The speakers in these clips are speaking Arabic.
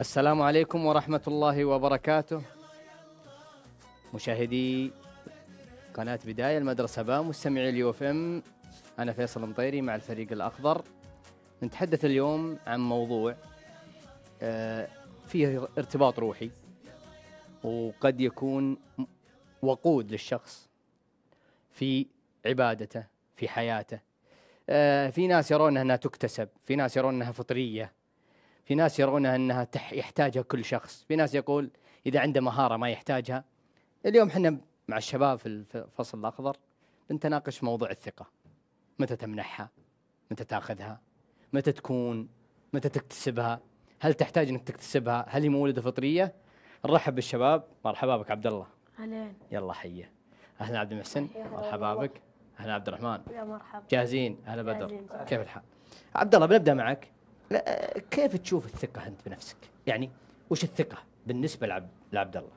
السلام عليكم ورحمة الله وبركاته مشاهدي قناة بداية المدرسة بام مستمعي اليو اف ام أنا فيصل مطيري مع الفريق الأخضر نتحدث اليوم عن موضوع آه، فيه ارتباط روحي وقد يكون وقود للشخص في عبادته في حياته آه، في ناس يرون انها تكتسب في ناس يرون انها فطريه في ناس يرونها انها تح يحتاجها كل شخص في ناس يقول اذا عنده مهاره ما يحتاجها اليوم احنا مع الشباب في الفصل الاخضر بنتناقش موضوع الثقه متى تمنحها متى تاخذها متى تكون متى تكتسبها هل تحتاج انك تكتسبها هل هي مولده فطريه نرحب بالشباب مرحبا بك عبد الله اهلين يلا حيه اهلا عبد المحسن مرحبا بك اهلا عبد الرحمن يا مرحبا جاهزين اهلا بدر كيف الحال عبد الله بنبدا معك لا كيف تشوف الثقه انت بنفسك؟ يعني وش الثقه بالنسبه لعبد الله؟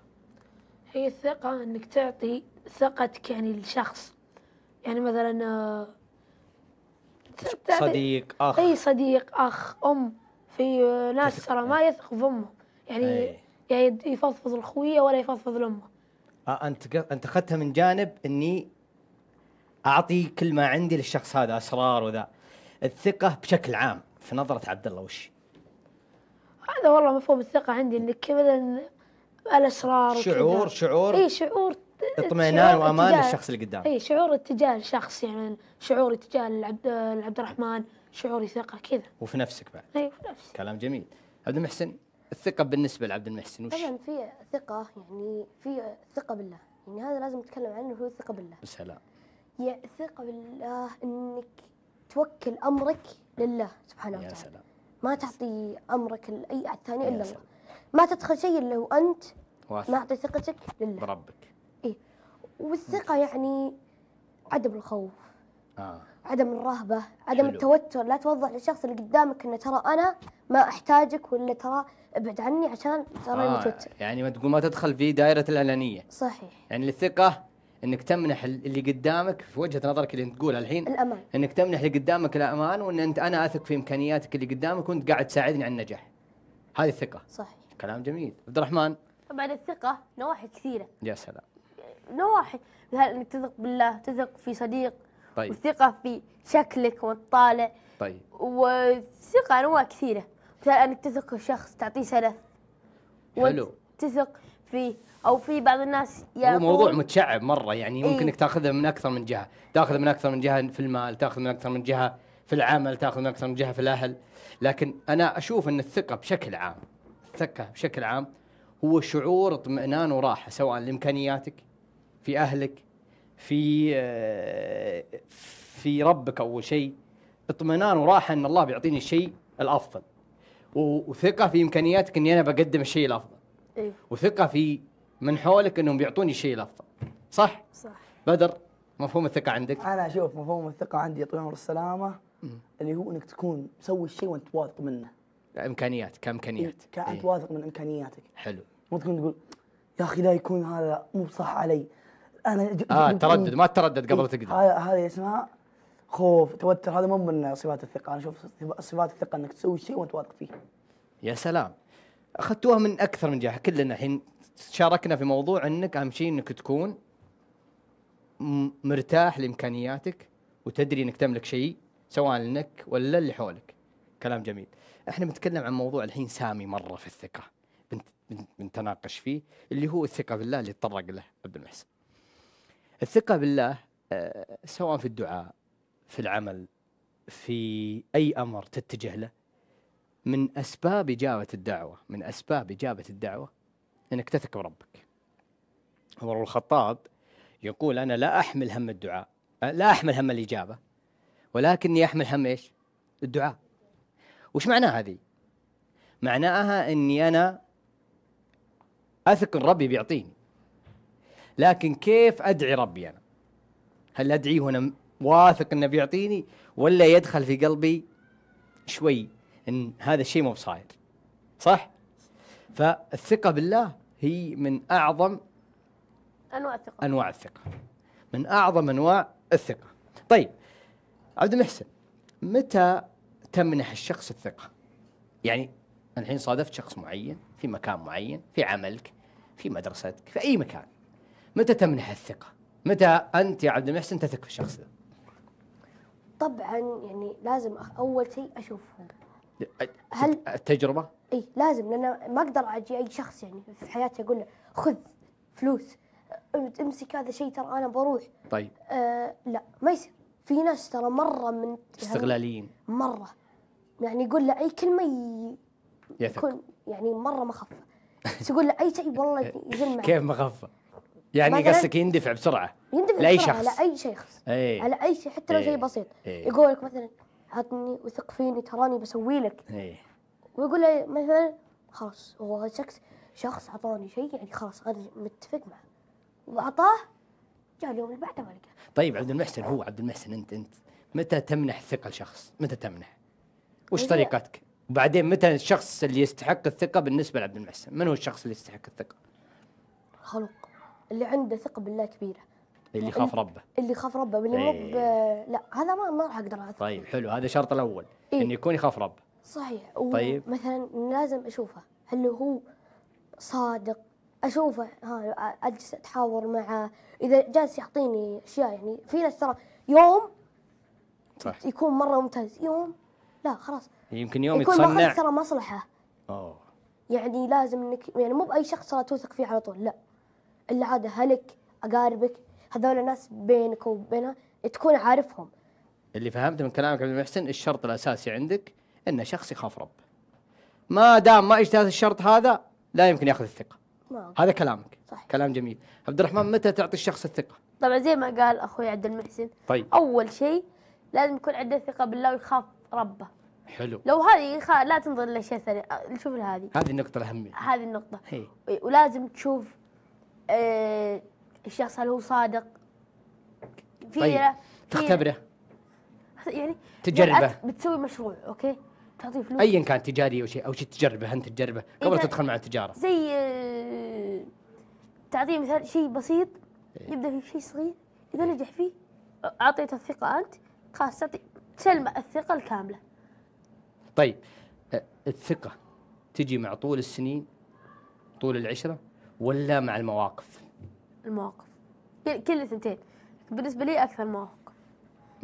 هي الثقه انك تعطي ثقتك يعني لشخص يعني مثلا آه، صديق اخ اي صديق اخ ام في آه، ناس ترى ما إيه. يثق في امه يعني أي. يعني يفضفض لخويه ولا يفضفض لامه آه انت انت اخذتها من جانب اني اعطي كل ما عندي للشخص هذا اسرار وذا الثقه بشكل عام في نظره عبد الله وش؟ هذا والله مفهوم الثقه عندي انك مثلا الاسرار شعور وكدا. شعور اي شعور اطمئنان وامان للشخص اللي قدامك اي شعور اتجاه الشخص يعني شعور اتجاه لعبد الرحمن شعوري ثقه كذا وفي نفسك بعد اي في نفسي كلام جميل عبد المحسن الثقه بالنسبه لعبد المحسن وش؟ طبعا في ثقه يعني في ثقه بالله يعني هذا لازم نتكلم عنه هو الثقه بالله سلام يعني الثقه بالله انك توكل امرك لله سبحانه وتعالى سلام. ما تعطي امرك لاي احد ثاني الا الله ما تدخل شيء الا وانت ما اعطي ثقتك لله بربك اي والثقه يعني عدم الخوف آه. عدم الرهبه عدم حلو. التوتر لا توضح للشخص اللي قدامك انه ترى انا ما احتاجك ولا ترى ابعد عني عشان ترى آه. متوتر يعني ما تقول ما تدخل في دائره الانانيه صحيح يعني الثقه انك تمنح اللي قدامك في وجهه نظرك اللي انت تقولها الحين الامان انك تمنح اللي قدامك الامان وان انت انا اثق في امكانياتك اللي قدامك وانت قاعد تساعدني على النجاح. هذه الثقه. صح كلام جميل. عبد الرحمن. طبعا الثقه نواحي كثيره. يا سلام. نواحي مثلا انك تثق بالله، تثق في صديق. طيب. والثقه في شكلك وانت طالع. طيب. والثقه انواع كثيره. مثلا انك تثق في شخص تعطيه سلف. حلو. تثق فيه او في بعض الناس هو موضوع متشعب مره يعني إيه؟ ممكن انك تاخذها من اكثر من جهه تاخذ من اكثر من جهه في المال تاخذ من اكثر من جهه في العمل تاخذ من اكثر من جهه في الاهل لكن انا اشوف ان الثقه بشكل عام الثقه بشكل عام هو شعور اطمئنان وراحه سواء لامكانياتك في اهلك في آه، في ربك اول شيء اطمئنان وراحه ان الله بيعطيني الشيء الافضل وثقه في امكانياتك اني انا بقدم الشيء الافضل إيه. وثقه في من حولك انهم بيعطوني الشيء الافضل صح صح بدر مفهوم الثقه عندك انا اشوف مفهوم الثقه عندي يا طويل السلامه اللي هو انك تكون مسوي الشيء وانت واثق منه امكانيات كامكانيات إيه؟ كأنت إيه؟ واثق من امكانياتك حلو مو تكون تقول يا اخي لا يكون هذا مو صح علي انا اه تردد ما تردد قبل إيه؟ تقدر هذا هذا اسمها خوف توتر هذا مو من صفات الثقه انا اشوف صفات الثقه انك تسوي الشيء وانت واثق فيه يا سلام اخذتوها من اكثر من جهه كلنا الحين شاركنا في موضوع انك اهم شيء انك تكون مرتاح لامكانياتك وتدري انك تملك شيء سواء لك ولا اللي حولك كلام جميل احنا بنتكلم عن موضوع الحين سامي مره في الثقه بنتناقش فيه اللي هو الثقه بالله اللي تطرق له عبد المحسن الثقه بالله آه، سواء في الدعاء في العمل في اي امر تتجه له من اسباب اجابه الدعوه من اسباب اجابه الدعوه انك تثق بربك عمر الخطاب يقول انا لا احمل هم الدعاء لا احمل هم الاجابه ولكني احمل هم ايش الدعاء وش معناها هذه معناها اني انا اثق ان ربي بيعطيني لكن كيف ادعي ربي انا هل ادعيه وانا واثق انه بيعطيني ولا يدخل في قلبي شوي ان هذا الشيء مو بصاير صح فالثقه بالله هي من اعظم انواع الثقه انواع الثقه من اعظم انواع الثقه طيب عبد المحسن متى تمنح الشخص الثقه يعني الحين صادفت شخص معين في مكان معين في عملك في مدرستك في اي مكان متى تمنح الثقه متى انت يا عبد المحسن تثق في الشخص ذا طبعا يعني لازم اول شيء اشوفه هل التجربه؟ اي لازم لان ما اقدر اجي اي شخص يعني في حياتي اقول له خذ فلوس امسك هذا شيء ترى انا بروح طيب آه لا ما يصير في ناس ترى مره من يعني استغلاليين مره يعني يقول له اي كلمه ي... يكون يعني مره مخفه تقول له اي شيء والله يزل معك كيف مخفه؟ يعني قصدك يندفع بسرعه يندفع لاي بسرعة شخص على اي شخص إيه. على اي شيء حتى لو إيه. شيء بسيط إيه. يقول لك مثلا عطني وثق فيني تراني بسوي لك ايه ويقول له مثلا خلاص هو شخص شخص اعطاني شيء يعني خلاص انا متفق معه واعطاه جاء اليوم اللي بعده ما لقاه طيب عبد المحسن هو عبد المحسن انت انت متى تمنح الثقه لشخص؟ متى تمنح؟ وش طريقتك؟ وبعدين متى الشخص اللي يستحق الثقه بالنسبه لعبد المحسن؟ من هو الشخص اللي يستحق الثقه؟ خلق اللي عنده ثقه بالله كبيره اللي يخاف ربه اللي يخاف ربه واللي مو إيه. ب... لا هذا ما ما راح اقدر اثق طيب حلو هذا الشرط الاول إيه؟ انه يكون يخاف ربه صحيح طيب مثلا لازم اشوفه هل هو صادق اشوفه ها اجلس اتحاور معه اذا جالس يعطيني اشياء يعني في ناس ترى يوم صح. يكون مره ممتاز يوم لا خلاص يمكن يوم يكون يتصنع ترى مصلحه أوه. يعني لازم انك يعني مو باي شخص ترى توثق فيه على طول لا الا عاده اهلك اقاربك هذول ناس بينك وبينها تكون عارفهم اللي فهمته من كلامك عبد المحسن الشرط الاساسي عندك ان شخص يخاف رب ما دام ما اجتاز الشرط هذا لا يمكن ياخذ الثقه ما. هذا كلامك صح. كلام جميل عبد الرحمن متى تعطي الشخص الثقه طبعا زي ما قال اخوي عبد المحسن طيب اول شيء لازم يكون عنده ثقه بالله ويخاف ربه حلو لو هذه خ... لا تنظر لاشياء ثاني أه، شوف هذه هذه النقطه الاهميه هذه النقطه هي. ولازم تشوف آه الشخص هل هو صادق في طيب تختبره يعني تجربه يعني بتسوي مشروع اوكي تعطيه فلوس ايا كان تجاري او شيء او شيء تجربه انت تجربه إيه، قبل تدخل مع التجاره زي آه، تعطيه مثال شيء بسيط إيه. يبدا في شيء صغير اذا إيه. نجح فيه اعطيته الثقه انت خلاص تعطي تسلم الثقه الكامله طيب الثقه تجي مع طول السنين طول العشره ولا مع المواقف المواقف كل الثنتين بالنسبة لي أكثر مواقف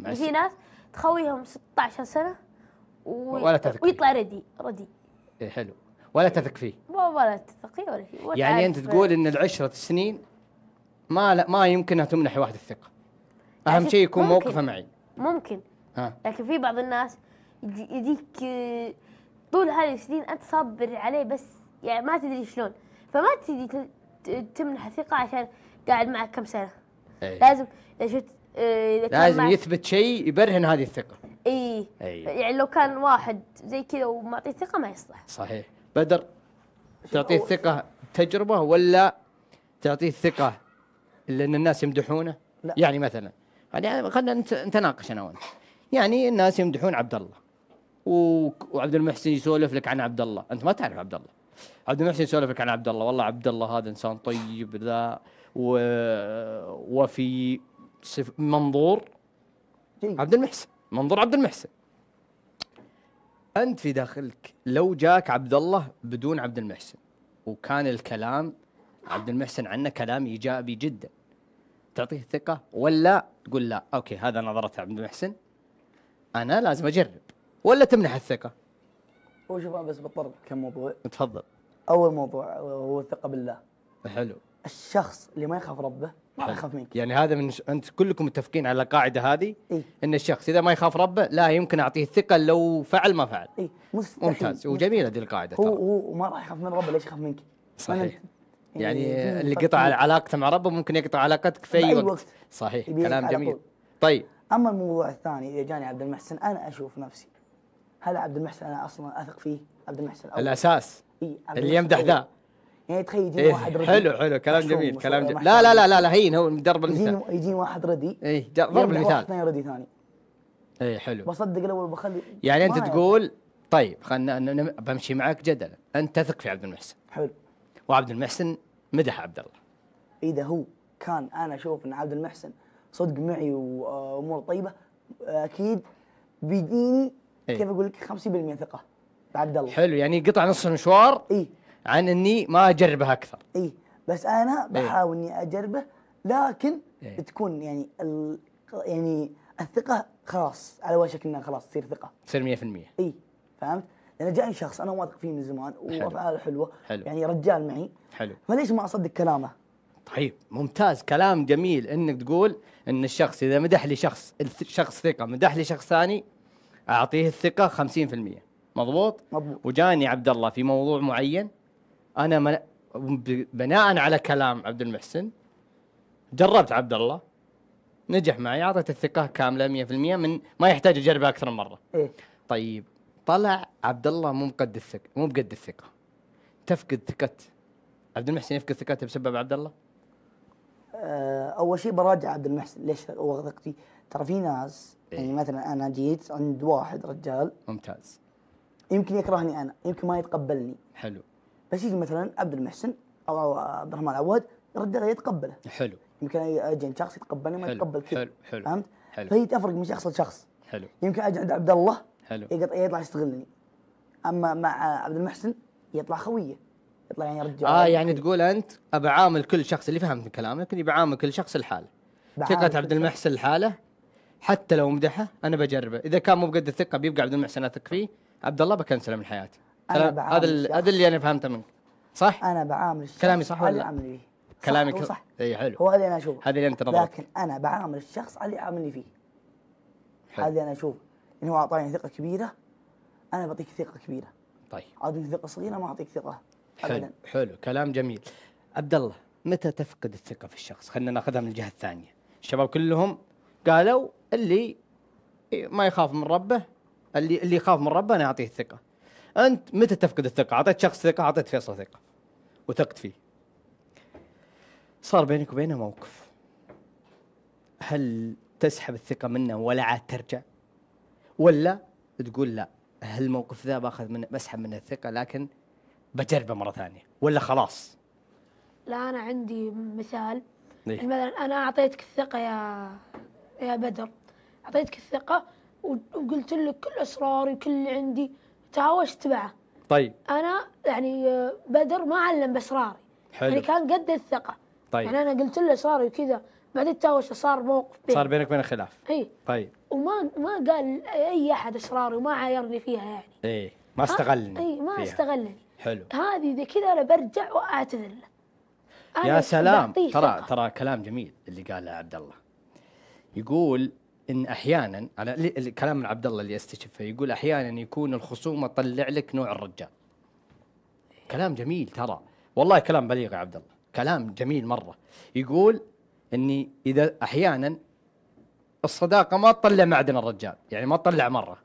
يعني في ناس تخويهم 16 سنة و... ولا تثق ويطلع ردي ردي إيه، حلو ولا تثق فيه ولا تثق فيه ولا شيء يعني أنت تقول إن العشرة سنين ما لا ما يمكنها تمنح واحد الثقة أهم شيء يكون موقفه معي ممكن ها. لكن في بعض الناس يجيك طول هذه السنين أنت صابر عليه بس يعني ما تدري شلون فما تدري تمنح ثقة عشان قاعد معك كم سنه أي. لازم اذا شفت إيه، اذا كان لازم يثبت شيء يبرهن هذه الثقه اي أي. يعني لو كان واحد زي كذا ومعطيه ثقه ما يصلح صحيح بدر تعطيه الثقه تجربه ولا تعطيه الثقه لان الناس يمدحونه لا. يعني مثلا يعني خلينا نتناقش انا وانت يعني الناس يمدحون عبد الله و... وعبد المحسن يسولف لك عن عبد الله انت ما تعرف عبد الله عبد المحسن يسولف لك عن عبد الله والله عبد الله هذا انسان طيب ذا وفي منظور عبد المحسن منظور عبد المحسن انت في داخلك لو جاك عبد الله بدون عبد المحسن وكان الكلام عبد المحسن عنه كلام ايجابي جدا تعطيه ثقه ولا تقول لا اوكي هذا نظره عبد المحسن انا لازم اجرب ولا تمنح الثقه هو شوف بس بطرق كم موضوع تفضل اول موضوع هو الثقه بالله حلو الشخص اللي ما يخاف ربه ما راح يخاف منك يعني هذا من ش... انت كلكم متفقين على القاعده هذه إيه؟ ان الشخص اذا ما يخاف ربه لا يمكن اعطيه الثقه لو فعل ما فعل اي مستحيل ممتاز وجميله هذه القاعده هو هو ما راح يخاف من ربه ليش يخاف منك؟ صحيح يعني, يعني, اللي قطع علاقته مع ربه ممكن يقطع علاقتك في اي وقت. وقت صحيح كلام جميل طيب اما الموضوع الثاني اذا جاني عبد المحسن انا اشوف نفسي هل عبد المحسن انا اصلا اثق فيه؟ عبد المحسن الاساس إيه؟ اللي يمدح ذا يعني تخيل يجيني إيه واحد ردي حلو حلو كلام جميل كلام جميل لا لا لا لا هين هو درب المثال يجيني واحد ردي اي ضرب المثال ثاني ردي ثاني اي حلو بصدق الاول بخلي يعني انت تقول طيب خلنا بمشي معك جدلا انت تثق في عبد المحسن حلو وعبد المحسن مدح عبد الله اذا هو كان انا اشوف ان عبد المحسن صدق معي وامور طيبه اكيد بيديني إيه. كيف اقول لك 50% ثقه بعبد الله حلو يعني قطع نص المشوار اي عن اني ما اجربه اكثر اي بس انا بحاول اني اجربه لكن إيه؟ بتكون يعني ال... يعني الثقه خلاص على وشك انها خلاص تصير ثقه تصير 100% اي فهمت؟ لان جاني شخص انا واثق فيه من زمان وافعاله حلوه حلو. يعني رجال معي حلو فليش ما اصدق كلامه؟ طيب ممتاز كلام جميل انك تقول ان الشخص اذا مدح لي شخص الشخص ثقه مدح لي شخص ثاني اعطيه الثقه 50% مضبوط؟ مضبوط وجاني عبد الله في موضوع معين انا من... بناء على كلام عبد المحسن جربت عبد الله نجح معي اعطيت الثقه كامله 100% من ما يحتاج اجربها اكثر من مره إيه؟ طيب طلع عبد الله مو بقد الثقه مو بقد الثقه تفقد ثقته عبد المحسن يفقد ثقته بسبب عبد الله أه اول شيء براجع عبد المحسن ليش هو ثقتي ترى في ناس إيه؟ يعني مثلا انا جيت عند واحد رجال ممتاز يمكن يكرهني انا يمكن ما يتقبلني حلو بس يجي مثلا عبد المحسن او عبد الرحمن عواد يرد عليه يتقبله حلو يمكن اجي عند شخص يتقبلني ما يتقبل كذا حلو حلو فهمت؟ حلو فهي تفرق من شخص لشخص حلو يمكن اجي عند عبد الله حلو يطلع يستغلني اما مع عبد المحسن يطلع خويه يطلع يعني يرجع اه يعني تقول انت بعامل كل شخص اللي فهمت من كلامك اني بعامل كل شخص لحاله ثقة عبد المحسن لحاله حتى لو مدحه انا بجربه اذا كان مو بقد الثقه بيبقى عبد المحسن اثق فيه عبد الله بكنسله من حياتي انا هذا هذا اللي انا فهمته منك صح؟ انا بعامل الشخص كلامي صح ولا عملي اللي كلامك صح, صح. اي حلو هو هذا انا اشوفه هذا اللي انت نظرك لكن انا بعامل الشخص على اللي عاملني فيه هذا انا اشوفه انه هو اعطاني ثقه كبيره انا بعطيك ثقه كبيره طيب اعطيك ثقه صغيره ما اعطيك ثقه حلو أبداً. حلو كلام جميل عبد الله متى تفقد الثقه في الشخص خلينا ناخذها من الجهه الثانيه الشباب كلهم قالوا اللي ما يخاف من ربه اللي اللي يخاف من ربه انا اعطيه الثقه انت متى تفقد الثقه؟ اعطيت شخص ثقه اعطيت فيصل ثقه وثقت فيه. صار بينك وبينه موقف. هل تسحب الثقه منه ولا عاد ترجع؟ ولا تقول لا هالموقف ذا باخذ منه بسحب منه الثقه لكن بجربه مره ثانيه ولا خلاص؟ لا انا عندي مثال ليه؟ مثلا انا اعطيتك الثقه يا يا بدر اعطيتك الثقه وقلت لك كل اسراري وكل اللي عندي تهاوشت معه طيب انا يعني آه، بدر ما علم باسراري حلو يعني كان قد الثقه طيب يعني انا قلت له اسراري وكذا بعدين تهاوش صار موقف بيني. صار بينك وبين خلاف اي طيب وما ما قال اي احد اسراري وما عايرني فيها يعني اي ما استغلني اي ما فيها. استغلني حلو هذه اذا كذا انا برجع واعتذر له يا سلام ترى ترى كلام جميل اللي قاله عبد الله يقول ان احيانا على الكلام من عبد الله اللي استشفه يقول احيانا يكون الخصومه تطلع لك نوع الرجال كلام جميل ترى والله كلام بليغ يا عبد الله كلام جميل مره يقول اني اذا احيانا الصداقه ما تطلع معدن الرجال يعني ما تطلع مره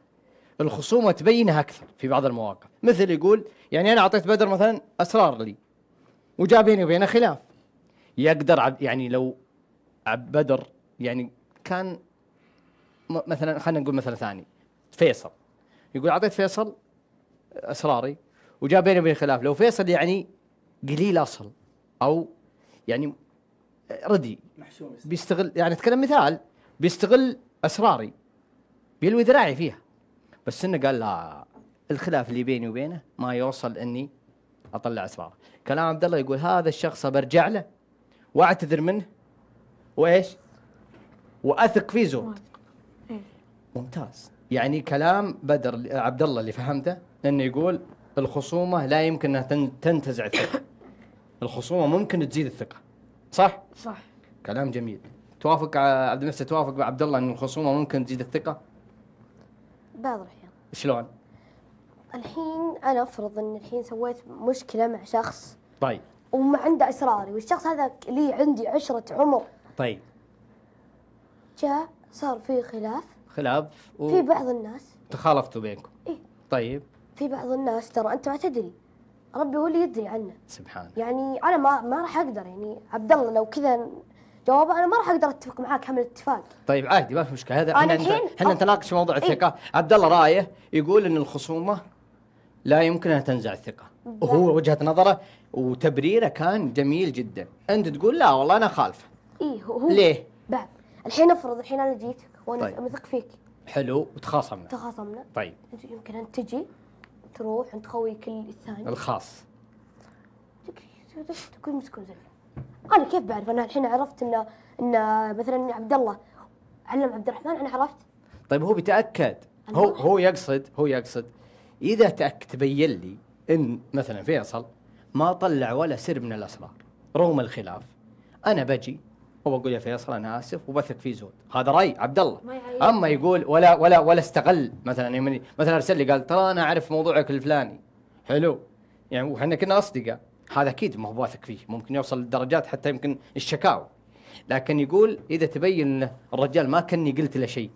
الخصومه تبينها اكثر في بعض المواقف مثل يقول يعني انا اعطيت بدر مثلا اسرار لي وجا بيني وبينه خلاف يقدر يعني لو بدر يعني كان مثلا خلينا نقول مثلا ثاني فيصل يقول اعطيت فيصل اسراري وجاء بيني وبين خلاف لو فيصل يعني قليل اصل او يعني ردي محسوم بيستغل يعني اتكلم مثال بيستغل اسراري بيلوي ذراعي فيها بس انه قال لا الخلاف اللي بيني وبينه ما يوصل اني اطلع اسراره كلام عبد الله يقول هذا الشخص برجع له واعتذر منه وايش؟ واثق فيه زود ممتاز يعني كلام بدر عبد الله اللي فهمته انه يقول الخصومه لا يمكن انها تنتزع الثقه الخصومه ممكن تزيد الثقه صح صح كلام جميل توافق عبد المفتي توافق عبد الله ان الخصومه ممكن تزيد الثقه بعض الاحيان شلون الحين انا افرض ان الحين سويت مشكله مع شخص طيب وما عنده اسراري والشخص هذا لي عندي عشره عمر طيب جاء صار في خلاف خلاف و... في بعض الناس تخالفتوا بينكم إيه؟ طيب في بعض الناس ترى انت ما تدري ربي هو اللي يدري عنه سبحان يعني انا ما ما راح اقدر يعني عبد الله لو كذا جواب انا ما راح اقدر اتفق معاك كامل الاتفاق طيب عادي ما في مشكله هذا احنا احنا نتناقش في موضوع إيه. الثقه عبد الله رايه يقول ان الخصومه لا يمكن ان تنزع الثقه وهو وجهه نظره وتبريره كان جميل جدا انت تقول لا والله انا خالفه ايه هو ليه؟ بعد الحين افرض الحين انا جيت وانا طيب. مثق فيك حلو وتخاصمنا تخاصمنا طيب يمكن انت تجي تروح عند كل الثاني الخاص تقول مسكون زين انا كيف بعرف انا الحين عرفت انه انه مثلا عبد الله علم عبد الرحمن انا عرفت طيب هو بيتاكد هو هو يقصد هو يقصد اذا تاكد تبين لي ان مثلا فيصل ما طلع ولا سر من الاسرار رغم الخلاف انا بجي هو بقول يا فيصل انا اسف وبثق في زود هذا راي عبد الله اما يقول ولا ولا ولا استغل مثلا يعني مثلا ارسل لي قال ترى انا اعرف موضوعك الفلاني حلو يعني وحنا كنا اصدقاء هذا اكيد ما هو واثق فيه ممكن يوصل لدرجات حتى يمكن الشكاوى لكن يقول اذا تبين انه الرجال ما كني قلت له شيء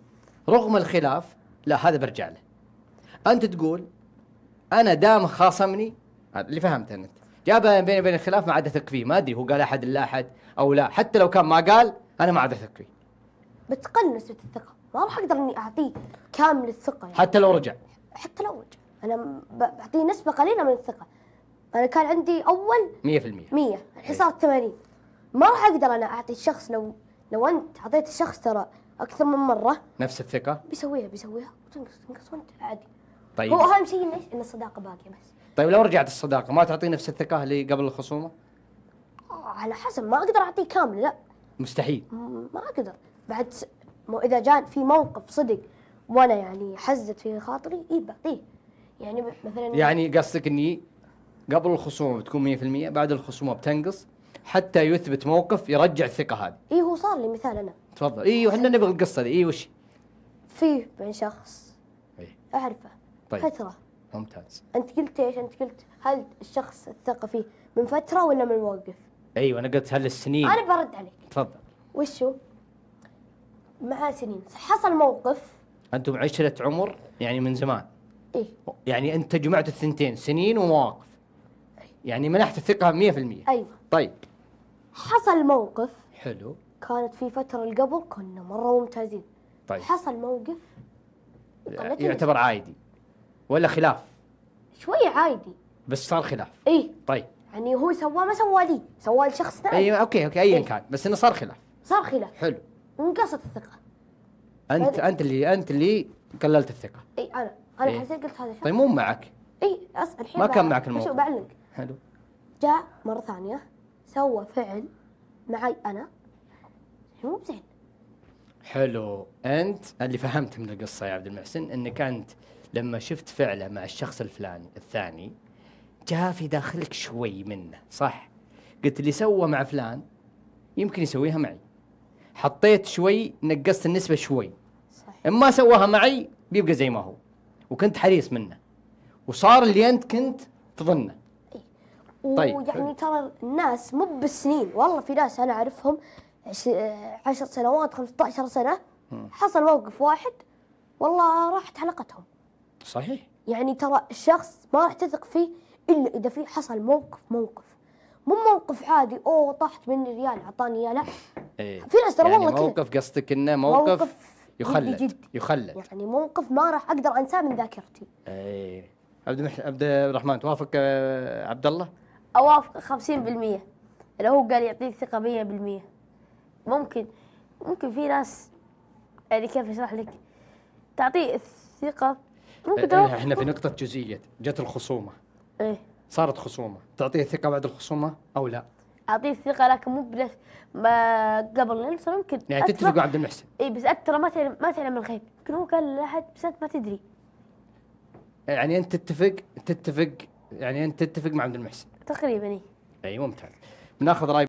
رغم الخلاف لا هذا برجع له انت تقول انا دام خاصمني اللي فهمته انت جابها بيني بين الخلاف ما عاد اثق فيه ما ادري هو قال احد الا احد او لا حتى لو كان ما قال انا ما عاد اثق فيه بتقل نسبه الثقه ما راح اقدر اني اعطيه كامل الثقه يعني. حتى لو رجع حتى لو رجع انا بعطيه نسبه قليله من الثقه انا كان عندي اول 100% 100 الحصار 80 ما راح اقدر انا اعطي الشخص لو لو انت اعطيت الشخص ترى اكثر من مره نفس الثقه بيسويها بيسويها وتنقص تنقص وانت عادي طيب هو اهم شيء انه الصداقه باقيه بس طيب لو رجعت الصداقه ما تعطيه نفس الثقه اللي قبل الخصومه؟ على حسب ما اقدر اعطيه كامل لا مستحيل ما اقدر بعد مو اذا جاء في موقف صدق وانا يعني حزت في خاطري اي بعطيه يعني مثلا يعني قصدك اني قبل الخصومه بتكون 100% بعد الخصومه بتنقص حتى يثبت موقف يرجع الثقه هذه اي هو صار لي مثال انا تفضل اي وحنا نبغى القصه دي اي وش في بين شخص أيه. اعرفه طيب. فتره ممتاز انت قلت ايش انت قلت هل الشخص الثقه فيه من فتره ولا من موقف ايوه انا قلت هل السنين انا برد عليك تفضل وشو مع سنين حصل موقف انتم عشره عمر يعني من زمان ايه يعني انت جمعت الثنتين سنين ومواقف يعني منحت الثقه 100% ايوه طيب حصل موقف حلو كانت في فتره قبل كنا مره ممتازين طيب حصل موقف يعتبر عادي ولا خلاف؟ شوي عادي بس صار خلاف اي طيب يعني هو سواه ما سواه لي سواه لشخص ثاني ايوه اوكي اوكي ايا إيه؟ كان بس انه صار خلاف صار خلاف حلو انقصت الثقه انت فل... انت اللي انت اللي قللت الثقه اي انا انا إيه؟ حسيت قلت هذا شخص طيب مو معك اي اسال الحين ما كان معك الموضوع بعلمك حلو جاء مره ثانيه سوى فعل معي انا مو بزين حلو انت اللي فهمت من القصه يا عبد المحسن انك انت لما شفت فعله مع الشخص الفلاني الثاني جاء في داخلك شوي منه صح قلت اللي سوى مع فلان يمكن يسويها معي حطيت شوي نقصت النسبه شوي صح. اما سواها معي بيبقى زي ما هو وكنت حريص منه وصار اللي انت كنت تظنه إيه. طيب ويعني ترى الناس مو بالسنين والله في ناس انا اعرفهم 10 سنوات 15 سنه حصل موقف واحد والله راحت حلقتهم صحيح يعني ترى الشخص ما راح تثق فيه الا اذا في حصل موقف موقف مو موقف عادي اوه طاحت مني ريال اعطاني اياه لا إيه؟ في ناس ترى يعني والله موقف قصدك انه موقف, موقف يخلد جد يخلد يعني موقف ما راح اقدر انساه من ذاكرتي اي عبد عبد الرحمن توافق آه، عبد الله؟ اوافق 50% لو هو قال يعطيك ثقه 100% ممكن ممكن في ناس يعني كيف اشرح لك تعطيه الثقه احنا في نقطة جزئية جت الخصومة ايه صارت خصومة تعطيه ثقة بعد الخصومة أو لا؟ أعطيه الثقة لكن مو بنفس ما قبل لأنه صار ممكن يعني تتفق عبد المحسن إي بس انت ترى ما تعلم ما تعلم الغيب يمكن هو قال لأحد بس أنت ما تدري يعني أنت تتفق تتفق يعني أنت تتفق مع عبد المحسن تقريبا إي أي ممتاز بناخذ رأي